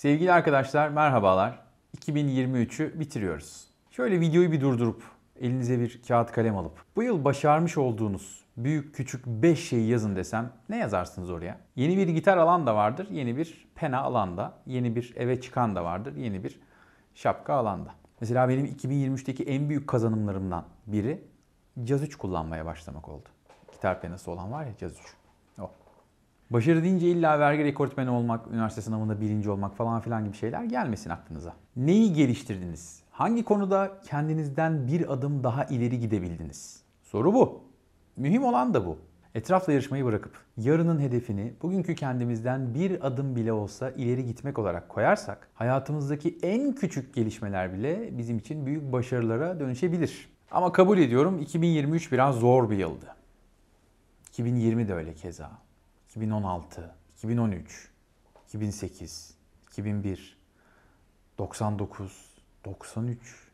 Sevgili arkadaşlar merhabalar. 2023'ü bitiriyoruz. Şöyle videoyu bir durdurup elinize bir kağıt kalem alıp bu yıl başarmış olduğunuz büyük küçük 5 şeyi yazın desem ne yazarsınız oraya? Yeni bir gitar alan da vardır, yeni bir pena alan da, yeni bir eve çıkan da vardır, yeni bir şapka alan da. Mesela benim 2023'teki en büyük kazanımlarımdan biri caz 3 kullanmaya başlamak oldu. Gitar penası olan var ya caz 3. Başarı deyince illa vergi rekortmeni olmak, üniversite sınavında birinci olmak falan filan gibi şeyler gelmesin aklınıza. Neyi geliştirdiniz? Hangi konuda kendinizden bir adım daha ileri gidebildiniz? Soru bu. Mühim olan da bu. Etrafla yarışmayı bırakıp yarının hedefini bugünkü kendimizden bir adım bile olsa ileri gitmek olarak koyarsak hayatımızdaki en küçük gelişmeler bile bizim için büyük başarılara dönüşebilir. Ama kabul ediyorum 2023 biraz zor bir yıldı. 2020 de öyle keza. 2016, 2013, 2008, 2001, 99, 93.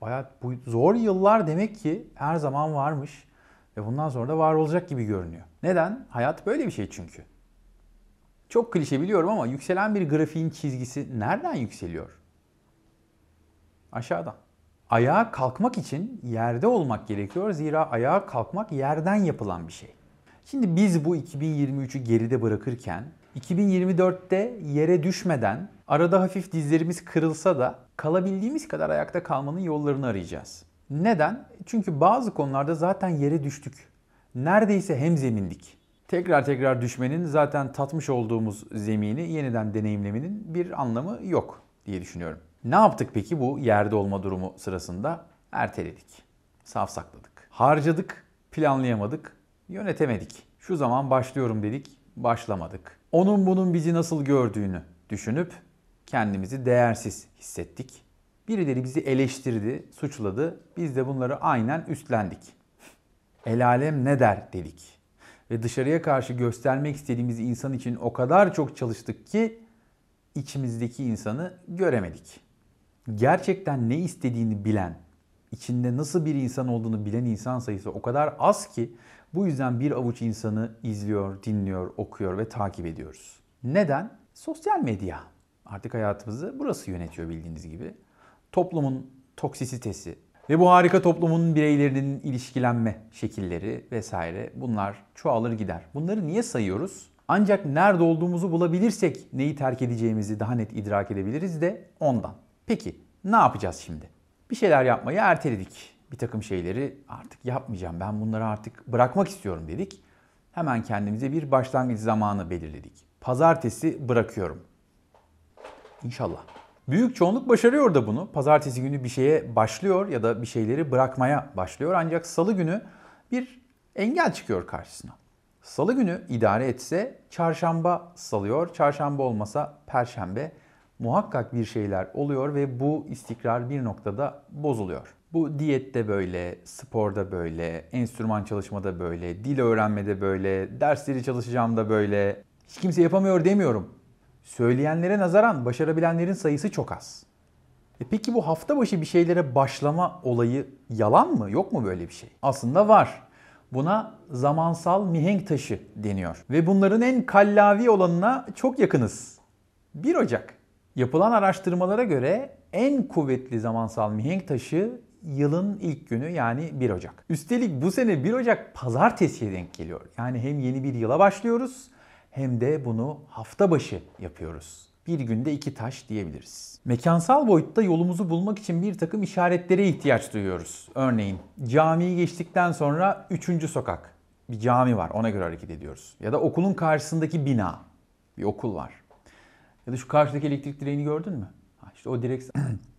Bayağı bu zor yıllar demek ki her zaman varmış ve bundan sonra da var olacak gibi görünüyor. Neden? Hayat böyle bir şey çünkü. Çok klişe biliyorum ama yükselen bir grafiğin çizgisi nereden yükseliyor? Aşağıdan. Ayağa kalkmak için yerde olmak gerekiyor. Zira ayağa kalkmak yerden yapılan bir şey. Şimdi biz bu 2023'ü geride bırakırken 2024'te yere düşmeden arada hafif dizlerimiz kırılsa da kalabildiğimiz kadar ayakta kalmanın yollarını arayacağız. Neden? Çünkü bazı konularda zaten yere düştük. Neredeyse hem zemindik. Tekrar tekrar düşmenin zaten tatmış olduğumuz zemini yeniden deneyimlemenin bir anlamı yok diye düşünüyorum. Ne yaptık peki bu yerde olma durumu sırasında? Erteledik. Saf Harcadık, planlayamadık, yönetemedik. Şu zaman başlıyorum dedik, başlamadık. Onun bunun bizi nasıl gördüğünü düşünüp kendimizi değersiz hissettik. Birileri bizi eleştirdi, suçladı. Biz de bunları aynen üstlendik. El alem ne der dedik. Ve dışarıya karşı göstermek istediğimiz insan için o kadar çok çalıştık ki içimizdeki insanı göremedik. Gerçekten ne istediğini bilen, içinde nasıl bir insan olduğunu bilen insan sayısı o kadar az ki bu yüzden bir avuç insanı izliyor, dinliyor, okuyor ve takip ediyoruz. Neden? Sosyal medya. Artık hayatımızı burası yönetiyor bildiğiniz gibi. Toplumun toksisitesi ve bu harika toplumun bireylerinin ilişkilenme şekilleri vesaire bunlar çoğalır gider. Bunları niye sayıyoruz? Ancak nerede olduğumuzu bulabilirsek neyi terk edeceğimizi daha net idrak edebiliriz de ondan. Peki ne yapacağız şimdi? Bir şeyler yapmayı erteledik bir takım şeyleri artık yapmayacağım. Ben bunları artık bırakmak istiyorum dedik. Hemen kendimize bir başlangıç zamanı belirledik. Pazartesi bırakıyorum. İnşallah. Büyük çoğunluk başarıyor da bunu. Pazartesi günü bir şeye başlıyor ya da bir şeyleri bırakmaya başlıyor. Ancak salı günü bir engel çıkıyor karşısına. Salı günü idare etse çarşamba salıyor, çarşamba olmasa perşembe muhakkak bir şeyler oluyor ve bu istikrar bir noktada bozuluyor. Bu diyette böyle, sporda böyle, enstrüman çalışmada böyle, dil öğrenmede böyle, dersleri çalışacağım da böyle. Hiç kimse yapamıyor demiyorum. Söyleyenlere nazaran başarabilenlerin sayısı çok az. E peki bu hafta başı bir şeylere başlama olayı yalan mı? Yok mu böyle bir şey? Aslında var. Buna zamansal mihenk taşı deniyor. Ve bunların en kallavi olanına çok yakınız. 1 Ocak. Yapılan araştırmalara göre en kuvvetli zamansal mihenk taşı yılın ilk günü yani 1 Ocak. Üstelik bu sene 1 Ocak pazartesiye denk geliyor. Yani hem yeni bir yıla başlıyoruz hem de bunu hafta başı yapıyoruz. Bir günde iki taş diyebiliriz. Mekansal boyutta yolumuzu bulmak için bir takım işaretlere ihtiyaç duyuyoruz. Örneğin camiyi geçtikten sonra 3. sokak bir cami var ona göre hareket ediyoruz. Ya da okulun karşısındaki bina bir okul var. Ya da şu karşıdaki elektrik direğini gördün mü? İşte o direk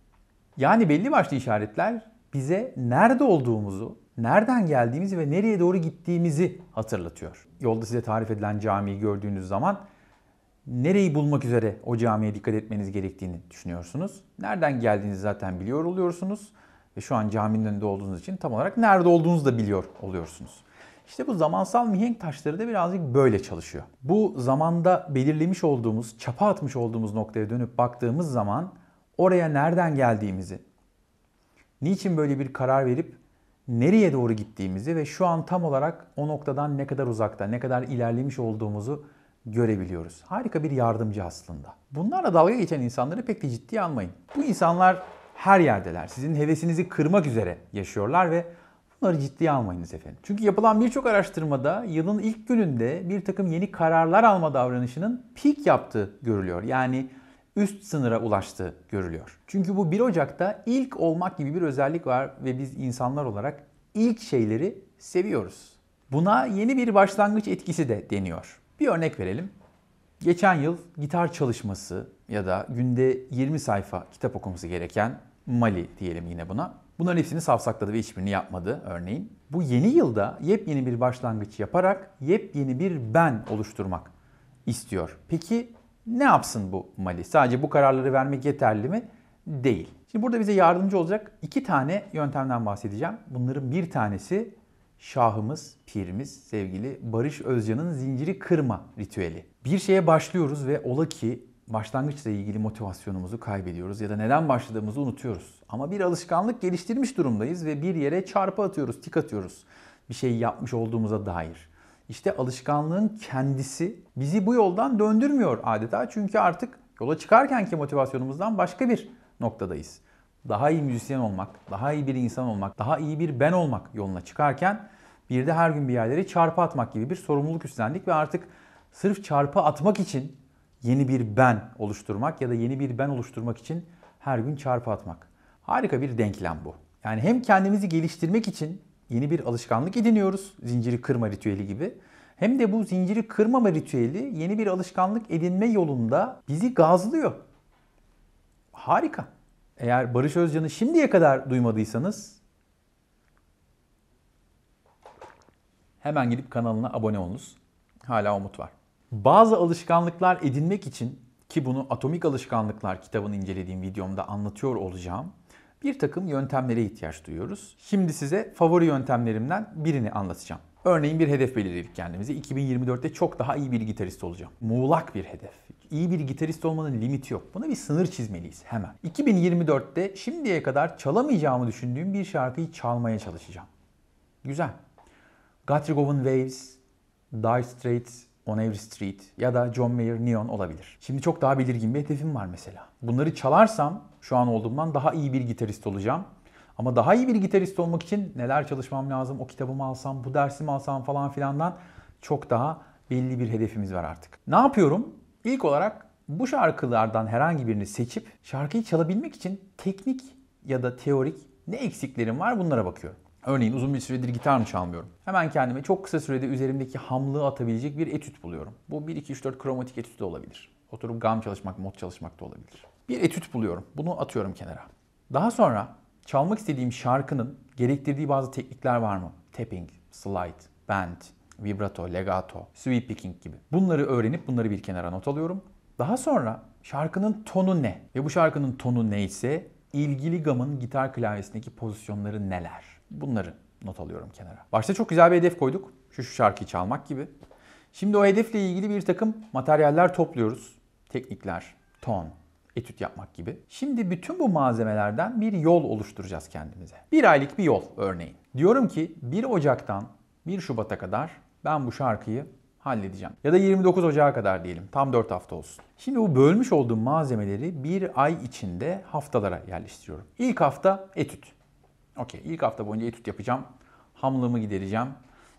yani belli başlı işaretler bize nerede olduğumuzu, nereden geldiğimizi ve nereye doğru gittiğimizi hatırlatıyor. Yolda size tarif edilen camiyi gördüğünüz zaman nereyi bulmak üzere o camiye dikkat etmeniz gerektiğini düşünüyorsunuz. Nereden geldiğinizi zaten biliyor oluyorsunuz ve şu an caminin önünde olduğunuz için tam olarak nerede olduğunuzu da biliyor oluyorsunuz. İşte bu zamansal mihenk taşları da birazcık böyle çalışıyor. Bu zamanda belirlemiş olduğumuz, çapa atmış olduğumuz noktaya dönüp baktığımız zaman oraya nereden geldiğimizi, niçin böyle bir karar verip nereye doğru gittiğimizi ve şu an tam olarak o noktadan ne kadar uzakta, ne kadar ilerlemiş olduğumuzu görebiliyoruz. Harika bir yardımcı aslında. Bunlarla dalga geçen insanları pek de ciddiye almayın. Bu insanlar her yerdeler. Sizin hevesinizi kırmak üzere yaşıyorlar ve bunları ciddiye almayınız efendim. Çünkü yapılan birçok araştırmada yılın ilk gününde bir takım yeni kararlar alma davranışının pik yaptığı görülüyor. Yani üst sınıra ulaştı görülüyor. Çünkü bu 1 Ocak'ta ilk olmak gibi bir özellik var ve biz insanlar olarak ilk şeyleri seviyoruz. Buna yeni bir başlangıç etkisi de deniyor. Bir örnek verelim. Geçen yıl gitar çalışması ya da günde 20 sayfa kitap okuması gereken Mali diyelim yine buna. Bunların hepsini savsakladı ve hiçbirini yapmadı örneğin. Bu yeni yılda yepyeni bir başlangıç yaparak yepyeni bir ben oluşturmak istiyor. Peki ne yapsın bu Mali? Sadece bu kararları vermek yeterli mi? Değil. Şimdi burada bize yardımcı olacak iki tane yöntemden bahsedeceğim. Bunların bir tanesi şahımız, pirimiz, sevgili Barış Özcan'ın zinciri kırma ritüeli. Bir şeye başlıyoruz ve ola ki başlangıçla ilgili motivasyonumuzu kaybediyoruz ya da neden başladığımızı unutuyoruz. Ama bir alışkanlık geliştirmiş durumdayız ve bir yere çarpı atıyoruz, tik atıyoruz bir şey yapmış olduğumuza dair. İşte alışkanlığın kendisi bizi bu yoldan döndürmüyor adeta. Çünkü artık yola çıkarkenki motivasyonumuzdan başka bir noktadayız. Daha iyi müzisyen olmak, daha iyi bir insan olmak, daha iyi bir ben olmak yoluna çıkarken bir de her gün bir yerlere çarpı atmak gibi bir sorumluluk üstlendik ve artık sırf çarpı atmak için yeni bir ben oluşturmak ya da yeni bir ben oluşturmak için her gün çarpı atmak. Harika bir denklem bu. Yani hem kendimizi geliştirmek için yeni bir alışkanlık ediniyoruz. Zinciri kırma ritüeli gibi. Hem de bu zinciri kırmama ritüeli yeni bir alışkanlık edinme yolunda bizi gazlıyor. Harika. Eğer Barış Özcan'ı şimdiye kadar duymadıysanız hemen gidip kanalına abone olunuz. Hala umut var. Bazı alışkanlıklar edinmek için ki bunu Atomik Alışkanlıklar kitabını incelediğim videomda anlatıyor olacağım bir takım yöntemlere ihtiyaç duyuyoruz. Şimdi size favori yöntemlerimden birini anlatacağım. Örneğin bir hedef belirledik kendimize. 2024'te çok daha iyi bir gitarist olacağım. Muğlak bir hedef. İyi bir gitarist olmanın limiti yok. Buna bir sınır çizmeliyiz hemen. 2024'te şimdiye kadar çalamayacağımı düşündüğüm bir şarkıyı çalmaya çalışacağım. Güzel. Guthrie Govan Waves, Dire Straits, On Every Street ya da John Mayer Neon olabilir. Şimdi çok daha belirgin bir hedefim var mesela. Bunları çalarsam şu an olduğumdan daha iyi bir gitarist olacağım. Ama daha iyi bir gitarist olmak için neler çalışmam lazım, o kitabımı alsam, bu dersimi alsam falan filandan çok daha belli bir hedefimiz var artık. Ne yapıyorum? İlk olarak bu şarkılardan herhangi birini seçip şarkıyı çalabilmek için teknik ya da teorik ne eksiklerim var bunlara bakıyorum. Örneğin uzun bir süredir gitar mı çalmıyorum? Hemen kendime çok kısa sürede üzerimdeki hamlığı atabilecek bir etüt buluyorum. Bu 1-2-3-4 kromatik etüt de olabilir. Oturup gam çalışmak, mod çalışmak da olabilir. Bir etüt buluyorum. Bunu atıyorum kenara. Daha sonra çalmak istediğim şarkının gerektirdiği bazı teknikler var mı? Tapping, slide, bend, vibrato, legato, sweep picking gibi. Bunları öğrenip bunları bir kenara not alıyorum. Daha sonra şarkının tonu ne? Ve bu şarkının tonu neyse ilgili gamın gitar klavyesindeki pozisyonları neler? Bunları not alıyorum kenara. Başta çok güzel bir hedef koyduk. Şu şu şarkıyı çalmak gibi. Şimdi o hedefle ilgili bir takım materyaller topluyoruz. Teknikler, ton, etüt yapmak gibi. Şimdi bütün bu malzemelerden bir yol oluşturacağız kendimize. Bir aylık bir yol örneğin. Diyorum ki 1 Ocak'tan 1 Şubat'a kadar ben bu şarkıyı halledeceğim. Ya da 29 Ocak'a kadar diyelim. Tam 4 hafta olsun. Şimdi bu bölmüş olduğum malzemeleri bir ay içinde haftalara yerleştiriyorum. İlk hafta etüt. Okey. ilk hafta boyunca etüt yapacağım. Hamlığımı gidereceğim.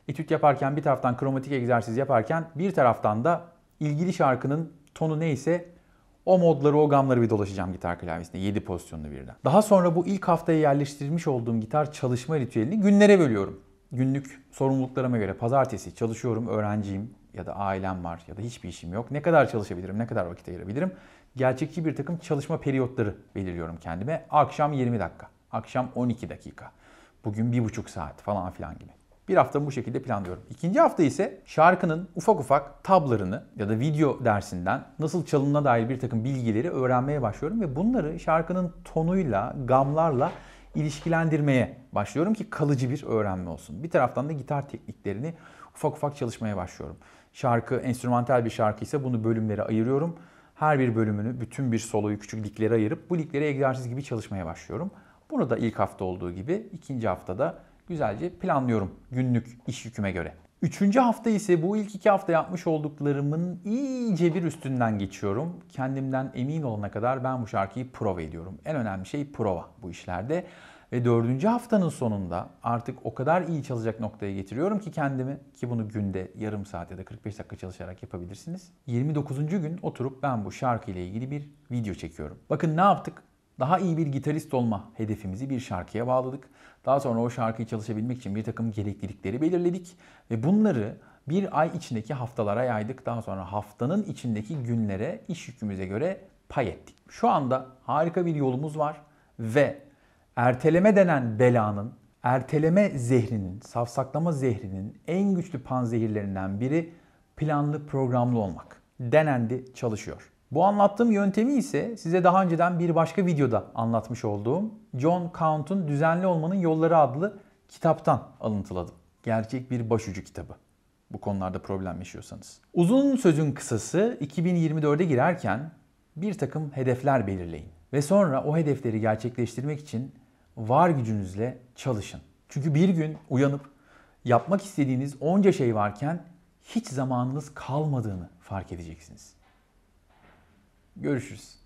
Etüt yaparken bir taraftan kromatik egzersiz yaparken bir taraftan da ilgili şarkının tonu neyse o modları, o gamları bir dolaşacağım gitar klavyesinde. 7 pozisyonlu birden. Daha sonra bu ilk haftaya yerleştirmiş olduğum gitar çalışma ritüelini günlere bölüyorum. Günlük sorumluluklarıma göre pazartesi çalışıyorum, öğrenciyim ya da ailem var ya da hiçbir işim yok. Ne kadar çalışabilirim, ne kadar vakit ayırabilirim? Gerçekçi bir takım çalışma periyotları belirliyorum kendime. Akşam 20 dakika. Akşam 12 dakika. Bugün bir buçuk saat falan filan gibi. Bir hafta bu şekilde planlıyorum. İkinci hafta ise şarkının ufak ufak tablarını ya da video dersinden nasıl çalınına dair bir takım bilgileri öğrenmeye başlıyorum ve bunları şarkının tonuyla, gamlarla ilişkilendirmeye başlıyorum ki kalıcı bir öğrenme olsun. Bir taraftan da gitar tekniklerini ufak ufak çalışmaya başlıyorum. Şarkı enstrümantal bir şarkı ise bunu bölümlere ayırıyorum. Her bir bölümünü bütün bir soloyu küçük liklere ayırıp bu liklere egzersiz gibi çalışmaya başlıyorum. Bunu da ilk hafta olduğu gibi ikinci haftada güzelce planlıyorum günlük iş yüküme göre. Üçüncü hafta ise bu ilk iki hafta yapmış olduklarımın iyice bir üstünden geçiyorum. Kendimden emin olana kadar ben bu şarkıyı prova ediyorum. En önemli şey prova bu işlerde. Ve dördüncü haftanın sonunda artık o kadar iyi çalacak noktaya getiriyorum ki kendimi ki bunu günde yarım saat ya da 45 dakika çalışarak yapabilirsiniz. 29. gün oturup ben bu şarkı ile ilgili bir video çekiyorum. Bakın ne yaptık? daha iyi bir gitarist olma hedefimizi bir şarkıya bağladık. Daha sonra o şarkıyı çalışabilmek için bir takım gereklilikleri belirledik ve bunları bir ay içindeki haftalara yaydık. Daha sonra haftanın içindeki günlere iş yükümüze göre pay ettik. Şu anda harika bir yolumuz var ve erteleme denen belanın, erteleme zehrinin, safsaklama zehrinin en güçlü panzehirlerinden biri planlı programlı olmak. Denendi, çalışıyor. Bu anlattığım yöntemi ise size daha önceden bir başka videoda anlatmış olduğum John Count'un Düzenli Olmanın Yolları adlı kitaptan alıntıladım. Gerçek bir başucu kitabı. Bu konularda problem yaşıyorsanız. Uzun sözün kısası 2024'e girerken bir takım hedefler belirleyin. Ve sonra o hedefleri gerçekleştirmek için var gücünüzle çalışın. Çünkü bir gün uyanıp yapmak istediğiniz onca şey varken hiç zamanınız kalmadığını fark edeceksiniz. Görüşürüz.